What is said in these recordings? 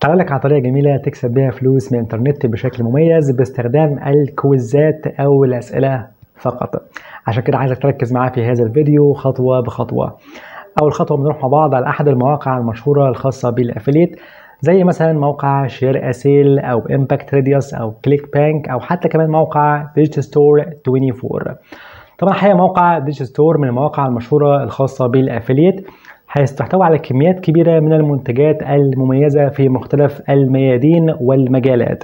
تعال لك على طريقه جميله تكسب بيها فلوس من الانترنت بشكل مميز باستخدام الكويزات او الاسئله فقط عشان كده عايزك تركز معايا في هذا الفيديو خطوه بخطوه اول خطوه بنروح مع بعض على احد المواقع المشهوره الخاصه بالافليت زي مثلا موقع شير اسيل او امباكت ريديوس او كليك بانك او حتى كمان موقع ديجيتال ستور 24 طبعا الحقيقه موقع ديجيتال ستور من المواقع المشهوره الخاصه بالافليت حيث تحتوي على كميات كبيرة من المنتجات المميزة في مختلف الميادين والمجالات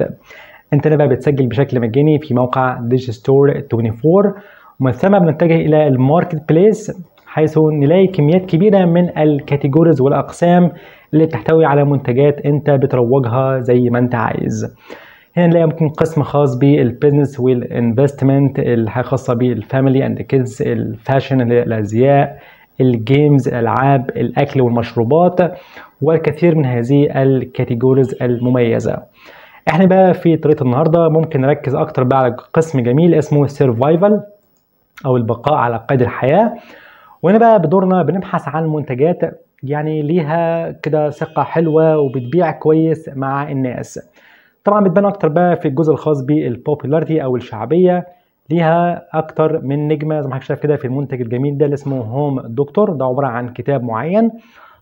انت بقى بتسجل بشكل مجاني في موقع ديجي ستور 24 ومن ثم بنتجه الى الماركت بليس حيث نلاقي كميات كبيرة من الكاتيجوريز والأقسام اللي بتحتوي على منتجات أنت بتروجها زي ما أنت عايز هنا نلاقي ممكن قسم خاص بالبيزنس والانفستمنت الحاجة خاصة بالفاميلي اند كيدز الفاشن الأزياء الجيمز الالعاب الاكل والمشروبات والكثير من هذه الكاتيجوريز المميزه احنا بقى في طريقه النهارده ممكن نركز اكتر بقى على قسم جميل اسمه سيرفايفل او البقاء على قيد الحياه وهنا بقى بدورنا بنبحث عن منتجات يعني ليها كده ثقه حلوه وبتبيع كويس مع الناس طبعا بتبان اكتر بقى في الجزء الخاص بالبوبولاريتي او الشعبيه ليها اكتر من نجمه زي ما حضرتك شايف كده في المنتج الجميل ده اللي اسمه هوم دكتور ده عباره عن كتاب معين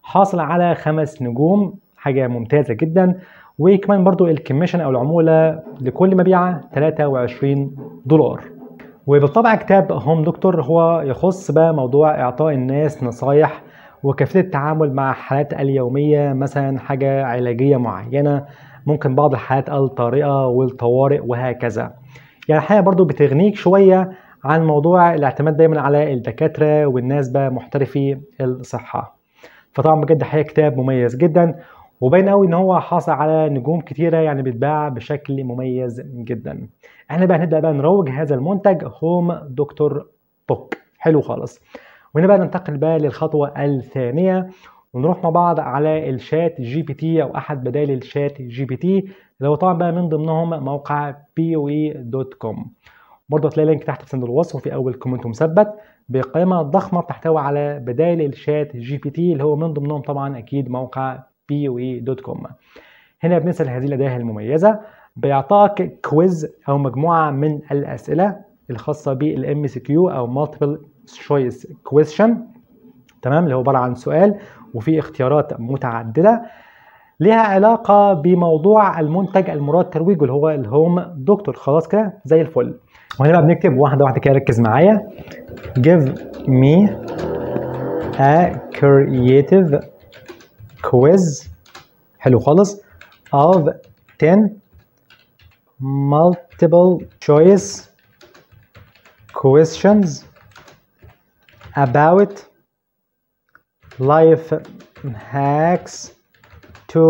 حاصل على خمس نجوم حاجه ممتازه جدا وكمان برضو الكميشن او العموله لكل مبيعه 23 دولار وبالطبع كتاب هوم دكتور هو يخص بقى موضوع اعطاء الناس نصايح وكيفيه التعامل مع حالات اليوميه مثلا حاجه علاجيه معينه ممكن بعض الحالات الطارئه والطوارئ وهكذا يعني الحقيقه برضو بتغنيك شويه عن موضوع الاعتماد دايما على الدكاتره والناس بقى محترفي الصحه فطبعا بجد حقيقه كتاب مميز جدا وباين قوي ان هو حاصل على نجوم كتيره يعني بيتباع بشكل مميز جدا احنا بقى هنبدا بقى نروج هذا المنتج هوم دكتور بوك حلو خالص وهنا بقى ننتقل بقى للخطوه الثانيه ونروح مع بعض على الشات جي بي تي او احد بدائل الشات جي بي تي اللي هو طبعا بقى من ضمنهم موقع كوم e برضه هتلاقي لينك تحت في صندوق الوصف وفي اول كومنت مثبت بقائمه ضخمه بتحتوي على بدائل الشات جي بي تي اللي هو من ضمنهم طبعا اكيد موقع كوم e هنا بنسال هذه الاداه المميزه بيعطاك كويز او مجموعه من الاسئله الخاصه بالام سي كيو او مالتيبل تشويس كويستشن تمام اللي هو عباره عن سؤال وفي اختيارات متعدده ليها علاقة بموضوع المنتج المراد ترويجه اللي هو الهوم دكتور خلاص كده زي الفل وهنا بقى بنكتب واحدة واحدة كده ركز معايا give me a creative quiz حلو خالص of 10 multiple choice questions about life hacks to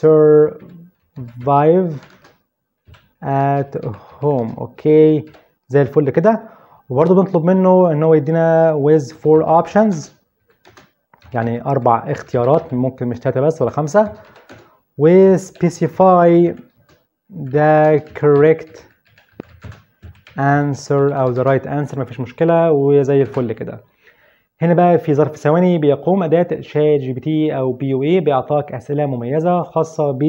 survive at home اوكي زي الفل كده وبرضه بنطلب منه ان هو يدينا with four options يعني اربع اختيارات ممكن مش ثلاثه بس ولا خمسه و specify the correct answer او the right answer مفيش مشكله وزي الفل كده هنا بقى في ظرف ثواني بيقوم أداة شات جي بي تي أو بي يو إي بيعطاك أسئلة مميزة خاصة ب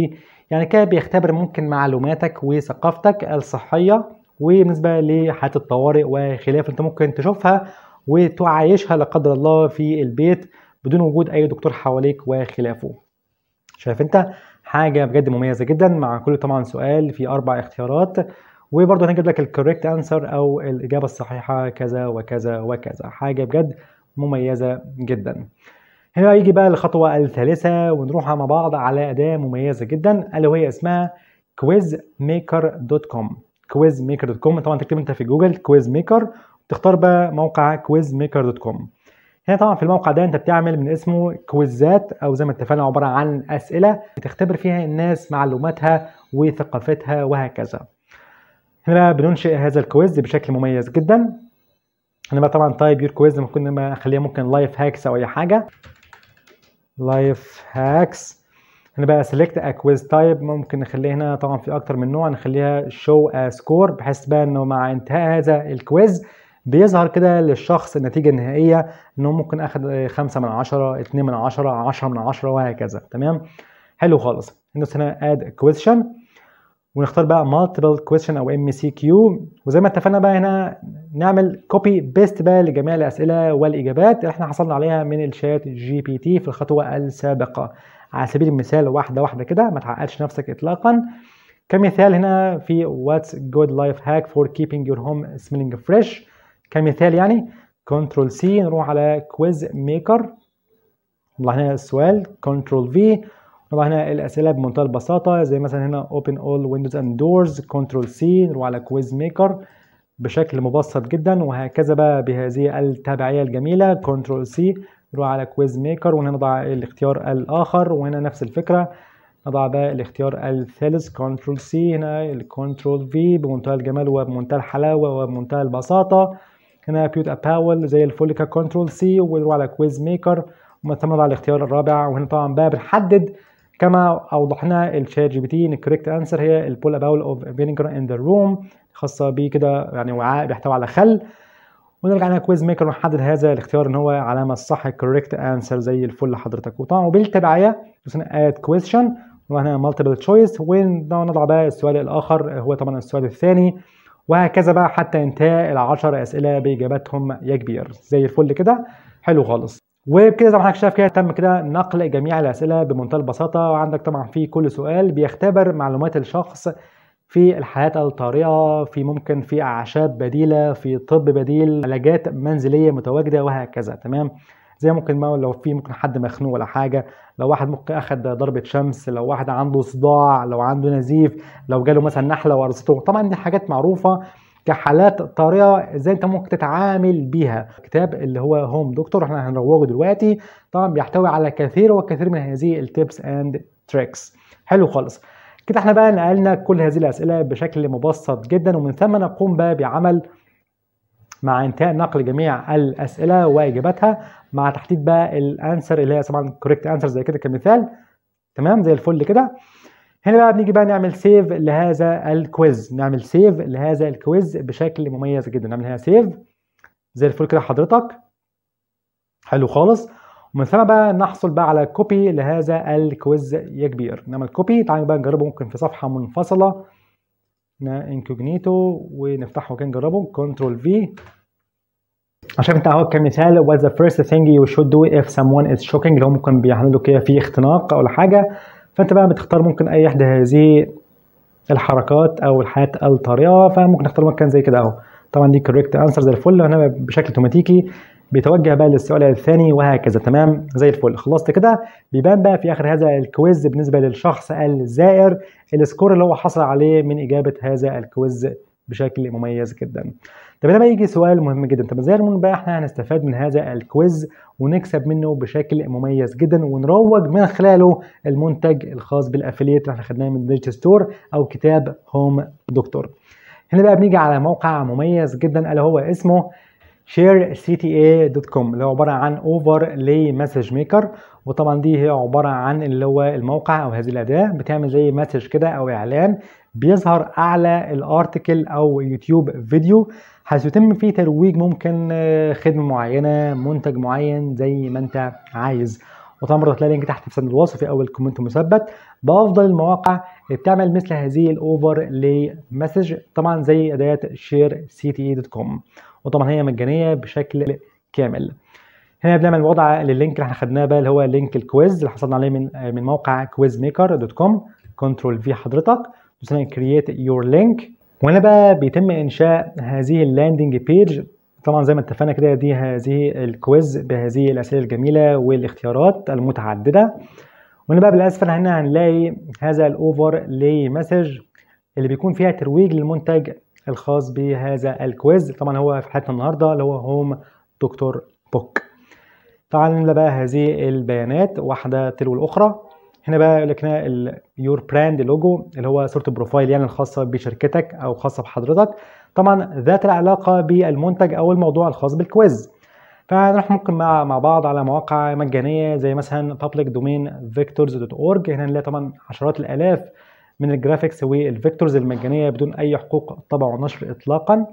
يعني كده بيختبر ممكن معلوماتك وثقافتك الصحية وبالنسبة لحالة الطوارئ وخلاف أنت ممكن تشوفها وتعايشها لا قدر الله في البيت بدون وجود أي دكتور حواليك وخلافه. شايف أنت حاجة بجد مميزة جدا مع كل طبعا سؤال في أربع اختيارات وبرضه هنجيب لك الكوريكت انسر أو الإجابة الصحيحة كذا وكذا وكذا حاجة بجد مميزة جدا هنا يجي بقى الخطوة الثالثة ونروحها مع بعض على أداة مميزة جدا ألا وهي اسمها quizmaker.com quizmaker.com طبعا تكتب انت في جوجل quizmaker تختار بقى موقع quizmaker.com هنا طبعا في الموقع ده انت بتعمل من اسمه كويزات او زي ما اتفقنا عباره عن اسئله بتختبر فيها الناس معلوماتها وثقافتها وهكذا هنا بننشئ هذا الكويز بشكل مميز جدا انا بقى طبعا تايب يور كويز ممكن كنا اخليها ممكن لايف هاكس او اي حاجه لايف هاكس هنا بقى سيلكت ا كويز تايب ممكن نخليها هنا طبعا في اكتر من نوع نخليها شو ا سكور بحيث بقى انه مع انتهاء هذا الكويز بيظهر كده للشخص النتيجة النهائية انه ممكن اخد خمسة من عشرة 2 من عشرة عشرة من عشرة وهكذا تمام حلو خالص ندوس هنا اد كويشن ونختار بقى مالتيبل كويستشن او ام سي كيو وزي ما اتفقنا بقى هنا نعمل كوبي بيست بقى لجميع الاسئله والاجابات اللي احنا حصلنا عليها من الشات جي بي تي في الخطوه السابقه على سبيل المثال واحده واحده كده ما تعقدش نفسك اطلاقا كمثال هنا في واتس جود لايف هاك فور كيبينج يور هوم سميلينج فريش كمثال يعني كنترول سي نروح على كويز ميكر نطلع هنا السؤال كنترول في طبعا هنا الاسئله بمنتهى البساطه زي مثلا هنا open all windows and doors control C نروح على كويز ميكر بشكل مبسط جدا وهكذا بقى بهذه التبعيه الجميله كنترول سي نروح على كويز ميكر وهنا نضع الاختيار الاخر وهنا نفس الفكره نضع بقى الاختيار الثالث كنترول سي هنا الكنترول في بمنتهى الجمال وبمنتهى الحلاوه وبمنتهى البساطه هنا بيوت اباول زي الفوليكا كنترول سي ونروح على كويز ميكر نضع الاختيار الرابع وهنا طبعا بقى بنحدد كما اوضحنا الشات جي بي تي ان الكريكت انسر هي البول اباول اوف فينيجر ان ذا روم خاصه بيه كده يعني وعاء بيحتوي على خل ونرجع لنا كويز ميكر ونحدد هذا الاختيار ان هو علامه الصح الكريكت انسر زي الفل لحضرتك وطبعا وبالتبعيه دوسنا اد كويشن وهنا مالتيبل تشويس ونضع بقى السؤال الاخر هو طبعا السؤال الثاني وهكذا بقى حتى انتهاء العشر اسئله باجاباتهم يا كبير زي الفل كده حلو خالص وبكده زي ما حضرتك شايف كده تم كده نقل جميع الاسئله بمنتهى البساطه وعندك طبعا في كل سؤال بيختبر معلومات الشخص في الحالات الطارئه في ممكن في اعشاب بديله في طب بديل علاجات منزليه متواجده وهكذا تمام زي ممكن ما لو في ممكن حد مخنوق ولا حاجه لو واحد ممكن اخد ضربه شمس لو واحد عنده صداع لو عنده نزيف لو جاله مثلا نحله وارثته طبعا دي حاجات معروفه كحالات طارئه ازاي انت ممكن تتعامل بيها كتاب اللي هو هوم دكتور احنا هنروجه دلوقتي طبعا بيحتوي على كثير وكثير من هذه التيبس اند تريكس حلو خالص كده احنا بقى نقلنا كل هذه الاسئله بشكل مبسط جدا ومن ثم نقوم بقى بعمل مع انتهاء نقل جميع الاسئله واجاباتها مع تحديد بقى الانسر اللي هي طبعا كوريكت انسر زي كده كمثال تمام زي الفل كده هنا بقى بنيجي بقى نعمل سيف لهذا الكويز نعمل سيف لهذا الكويز بشكل مميز جدا نعمل هنا سيف زي الفل كده حضرتك حلو خالص ومن ثم بقى نحصل بقى على كوبي لهذا الكويز يا كبير نعمل كوبي تعالوا بقى نجربه ممكن في صفحه منفصله انكوجنيتو ونفتحه كده نجربه كنترول في عشان انت اهو كمثال what the first thing you should do if someone is shocking هو ممكن بيعملوا كده في اختناق ولا حاجه فانت بقى بتختار ممكن اي احدى هذه الحركات او الحاجات الطريقه فممكن نختار مكان زي كده اهو طبعا دي كوريكت انسر زي الفل هنا بشكل اوتوماتيكي بيتوجه بقى للسؤال الثاني وهكذا تمام زي الفل خلصت كده بيبان بقى في اخر هذا الكويز بالنسبه للشخص الزائر السكور اللي هو حصل عليه من اجابه هذا الكويز بشكل مميز جدا طب هنا بيجي سؤال مهم جدا طب ازاي المهم بقى احنا هنستفاد من هذا الكويز ونكسب منه بشكل مميز جدا ونروج من خلاله المنتج الخاص بالافليت اللي احنا خدناه من ديجيتال ستور او كتاب هوم دكتور هنا بقى بنيجي على موقع مميز جدا الا هو اسمه sharecta.com اللي هو عباره عن اوفر لي مسج ميكر وطبعا دي هي عباره عن اللي هو الموقع او هذه الاداه بتعمل زي مسج كده او اعلان بيظهر اعلى الارتكل او يوتيوب فيديو يتم فيه ترويج ممكن آه، خدمه معينه منتج معين زي ما انت عايز وطبعا برضه هتلاقي لينك تحت في سند الوصف في اول كومنت مثبت بافضل المواقع اللي بتعمل مثل هذه الاوفر لي مسج طبعا زي اداه شير سي تي اي دوت كوم وطبعا هي مجانيه بشكل كامل هنا بنعمل وضع للينك اللي احنا خدناه بقى اللي هو لينك الكويز اللي حصلنا عليه من آه، من موقع كويز ميكر دوت كوم كنترول في حضرتك دوس كرييت يور لينك وهنا بقى بيتم انشاء هذه اللاندنج بيج طبعا زي ما اتفقنا كده دي هذه الكويز بهذه الاسئله الجميله والاختيارات المتعدده وهنا بقى بالاسفل هنا هنلاقي هذا الاوفر لي مسج اللي بيكون فيها ترويج للمنتج الخاص بهذا الكويز طبعا هو في حته النهارده اللي هو هوم دكتور بوك طبعا بقى هذه البيانات واحده تلو الاخرى هنا بقى هنا يور براند لوجو اللي هو صوره البروفايل يعني الخاصه بشركتك او خاصه بحضرتك طبعا ذات العلاقه بالمنتج او الموضوع الخاص بالكويز فنروح ممكن مع مع بعض على مواقع مجانيه زي مثلا public domain vectors .org هنا نلاقي طبعا عشرات الالاف من الجرافيكس والفيكتورز المجانيه بدون اي حقوق طبع ونشر اطلاقا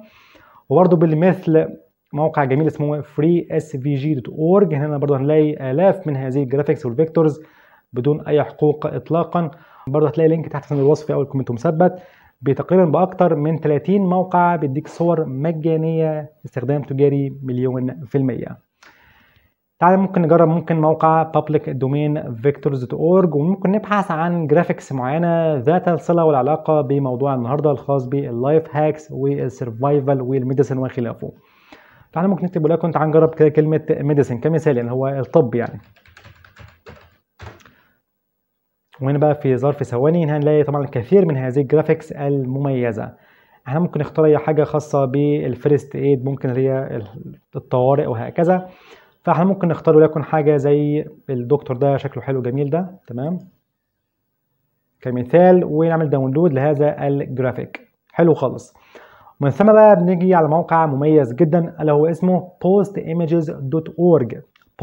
وبرده بالمثل موقع جميل اسمه اورج هنا برضه هنلاقي الاف من هذه الجرافيكس والفيكتورز بدون اي حقوق اطلاقا برضه هتلاقي لينك تحت في الوصف او الكومنت مثبت بتقريبا باكتر من 30 موقع بيديك صور مجانيه استخدام تجاري مليون في الميه تعالى ممكن نجرب ممكن موقع public domain .org وممكن نبحث عن جرافيكس معينة ذات الصلة والعلاقة بموضوع النهاردة الخاص باللايف هاكس والسرفايفل والميديسن وخلافه تعالى ممكن نكتب لكم تعال نجرب كده كلمة ميديسن كمثال يعني هو الطب يعني وهنا بقى في ظرف ثواني هنلاقي طبعا الكثير من هذه الجرافيكس المميزه احنا ممكن نختار اي حاجه خاصه بالفيرست ايد ممكن هي الطوارئ وهكذا فاحنا ممكن نختار وليكن حاجه زي الدكتور ده شكله حلو جميل ده تمام كمثال ونعمل داونلود لهذا الجرافيك حلو خالص من ثم بقى بنيجي على موقع مميز جدا اللي هو اسمه postimages.org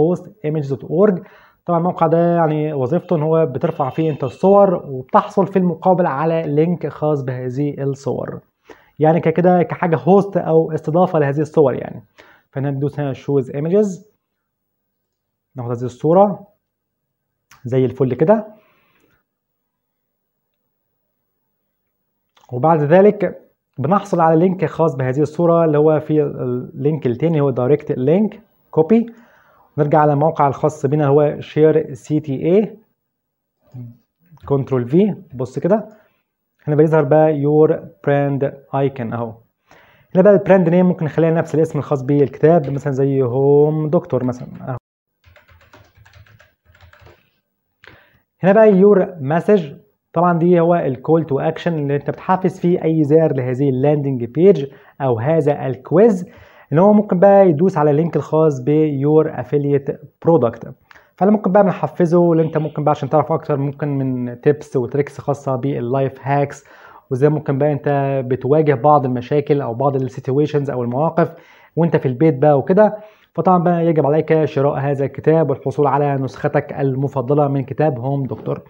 postimages.org طبعا الموقع ده يعني وظيفته ان هو بترفع فيه انت الصور وبتحصل في المقابل على لينك خاص بهذه الصور يعني كده كحاجه هوست او استضافه لهذه الصور يعني فهنا ندوس هنا شوز ايمجز ناخد هذه الصوره زي الفل كده وبعد ذلك بنحصل على لينك خاص بهذه الصوره اللي هو في اللينك الثاني هو دايركت لينك كوبي نرجع على الموقع الخاص بنا هو شير سي تي اي كنترول في بص كده هنا بيظهر بقى يور براند ايكون اهو هنا بقى البراند نيم ممكن نخليها نفس الاسم الخاص بالكتاب مثلا زي هوم دكتور مثلا اهو هنا بقى يور مسج طبعا دي هو الكول تو اكشن اللي انت بتحفز فيه اي زائر لهذه اللاندنج بيج او هذا الكويز ان هو ممكن بقى يدوس على اللينك الخاص بيور افيليت برودكت فانا ممكن بقى بنحفزه اللي انت ممكن بقى عشان تعرف اكتر ممكن من تيبس وتريكس خاصه باللايف هاكس وازاي ممكن بقى انت بتواجه بعض المشاكل او بعض السيتويشنز او المواقف وانت في البيت بقى وكده فطبعا بقى يجب عليك شراء هذا الكتاب والحصول على نسختك المفضله من كتاب هوم دكتور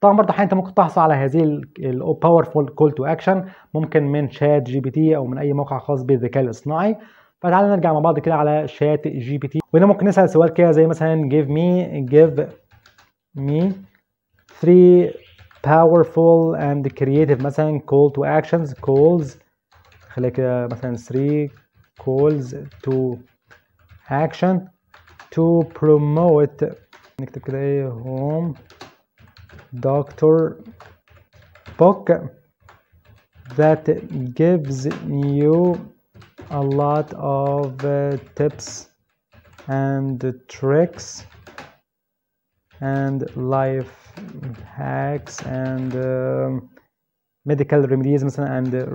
طبعا برضه حاليا انت ممكن تحصل على هذه الباورفول كول تو اكشن ممكن من شات جي بي تي او من اي موقع خاص بالذكاء الاصطناعي فتعالى نرجع مع بعض كده على شات جي بي تي وهنا ممكن نسال سؤال كده زي مثلا give me give me three powerful and creative مثلا call to actions calls خليك مثلا 3 calls to action to promote نكتب كده ايه هوم دكتور book that gives you a lot of uh, tips and tricks and life hacks and um, medical remedies مثلا and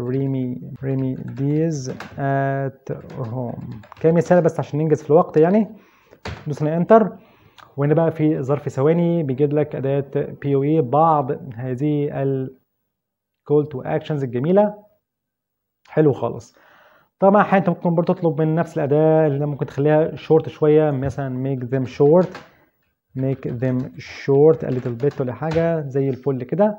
remedies at home كمثال بس عشان ننجز في الوقت يعني ندوس هنا انتر وهنا بقى في ظرف ثواني بيجيب لك اداه بي او اي بعض هذه الكول تو اكشنز الجميله حلو خالص طبعا حاليا انت ممكن برضه تطلب من نفس الاداه اللي ممكن تخليها شورت شويه مثلا ميك ذيم شورت ميك ذيم شورت a little ولا حاجه زي الفل كده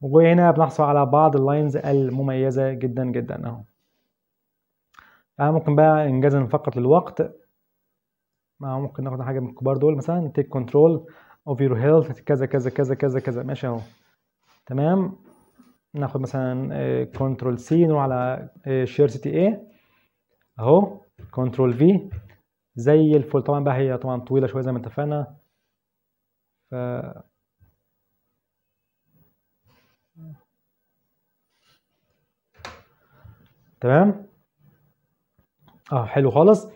وهنا بنحصل على بعض اللاينز المميزه جدا جدا اهو آه ممكن بقى انجازا فقط للوقت ما آه، ممكن ناخد حاجه من الكبار دول مثلا تيك كنترول اوف يور هيلث كذا كذا كذا كذا كذا ماشي اهو تمام ناخد مثلا كنترول سي نروح على شير سي تي اي اهو كنترول في زي الفل طبعا بقى هي طبعا طويله شويه زي ما اتفقنا ف تمام اه حلو خالص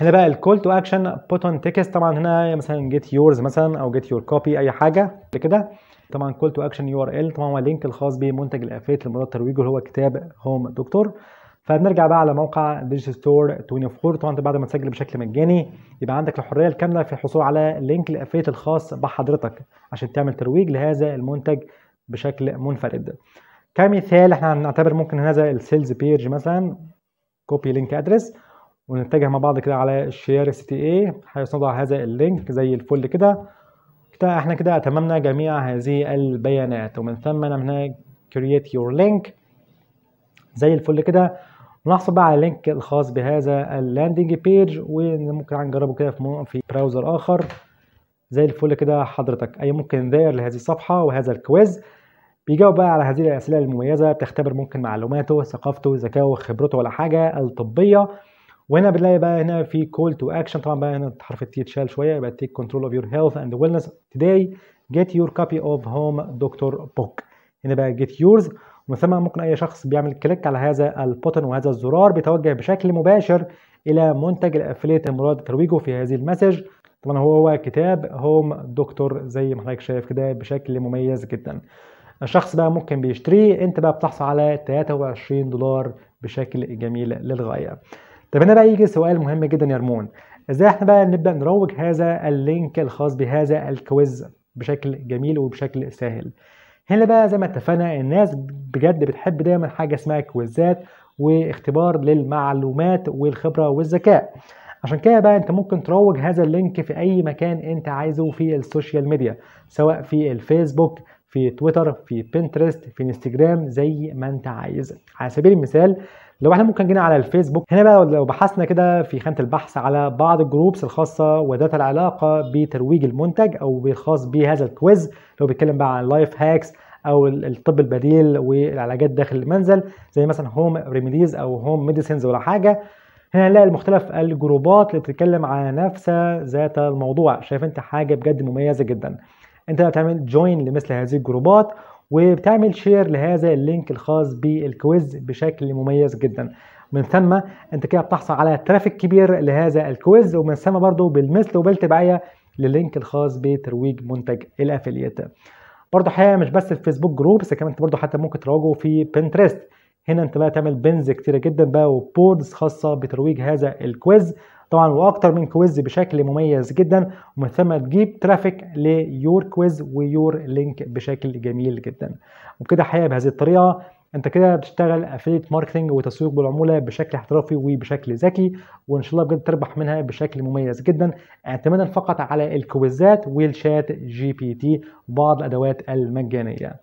هنا بقى الكول تو اكشن بوت اون تكست طبعا هنا مثلا جيت يورز مثلا او جيت يور كوبي اي حاجه كده طبعا كول تو اكشن يو ار ال طبعا هو اللينك الخاص بمنتج الافيت لمراد ترويجه اللي هو كتاب هوم دكتور فبنرجع بقى على موقع ديجي ستور 24 طبعا انت بعد ما تسجل بشكل مجاني يبقى عندك الحريه الكامله في الحصول على لينك الافيت الخاص بحضرتك عشان تعمل ترويج لهذا المنتج بشكل منفرد كمثال احنا هنعتبر ممكن هذا السيلز بيج مثلا كوبي لينك ادرس ونتجه مع بعض كده على الشير سي تي اي هيصنع هذا اللينك زي الفل كده احنا كده اتممنا جميع هذه البيانات ومن ثم انا هناك كرييت يور لينك زي الفل كده نحصل بقى على اللينك الخاص بهذا اللاندنج بيج وممكن نجربه كده في في براوزر اخر زي الفل كده حضرتك اي ممكن داير لهذه الصفحه وهذا الكويز بيجاوب بقى على هذه الاسئله المميزه بتختبر ممكن معلوماته ثقافته ذكائه خبرته ولا حاجه الطبيه وهنا بنلاقي بقى هنا في كول تو اكشن طبعا بقى هنا حرف التي اتشال شويه يبقى تيك كنترول اوف يور هيلث اند ويلنس توداي جيت يور كوبي اوف هوم دكتور بوك هنا بقى جيت يورز ومن ثم ممكن اي شخص بيعمل كليك على هذا البوتن وهذا الزرار بيتوجه بشكل مباشر الى منتج الافليت المراد ترويجه في هذه المسج طبعا هو هو كتاب هوم دكتور زي ما حضرتك شايف كده بشكل مميز جدا الشخص بقى ممكن بيشتريه انت بقى بتحصل على 23 دولار بشكل جميل للغايه طب هنا بقى يجي سؤال مهم جدا يا رمون ازاي احنا بقى نبدا نروج هذا اللينك الخاص بهذا الكويز بشكل جميل وبشكل سهل هنا بقى زي ما اتفقنا الناس بجد بتحب دايما حاجه اسمها كويزات واختبار للمعلومات والخبره والذكاء عشان كده بقى انت ممكن تروج هذا اللينك في اي مكان انت عايزه في السوشيال ميديا سواء في الفيسبوك في تويتر في بنترست في انستجرام زي ما انت عايز على سبيل المثال لو احنا ممكن جينا على الفيسبوك هنا بقى لو بحثنا كده في خانه البحث على بعض الجروبس الخاصه وذات العلاقه بترويج المنتج او الخاص بهذا الكويز لو بيتكلم بقى عن لايف هاكس او الطب البديل والعلاجات داخل المنزل زي مثلا هوم ريميديز او هوم ميديسينز ولا حاجه هنا هنلاقي مختلف الجروبات اللي بتتكلم على نفس ذات الموضوع شايف انت حاجه بجد مميزه جدا انت تعمل جوين لمثل هذه الجروبات وبتعمل شير لهذا اللينك الخاص بالكويز بشكل مميز جدا من ثم انت كده بتحصل على ترافيك كبير لهذا الكويز ومن ثم برضو بالمثل وبالتبعيه للينك الخاص بترويج منتج الافليت برضو حقيقه مش بس الفيسبوك جروبس كمان برضو حتى ممكن تروجه في بنترست هنا انت بقى تعمل بنز كتيره جدا بقى وبوردز خاصه بترويج هذا الكويز طبعا واكتر من كويز بشكل مميز جدا ومن ثم تجيب ترافيك ليور كويز ويور لينك بشكل جميل جدا وكده حقيقه بهذه الطريقه انت كده بتشتغل افيليت ماركتنج وتسويق بالعموله بشكل احترافي وبشكل ذكي وان شاء الله بجد تربح منها بشكل مميز جدا اعتمادا فقط على الكويزات والشات جي بي تي وبعض الادوات المجانيه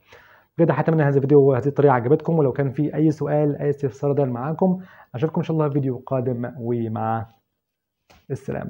بجد هتمنى هذا الفيديو وهذه الطريقه عجبتكم ولو كان في اي سؤال اي استفسار ده معاكم اشوفكم ان شاء الله في فيديو قادم ومع السلامه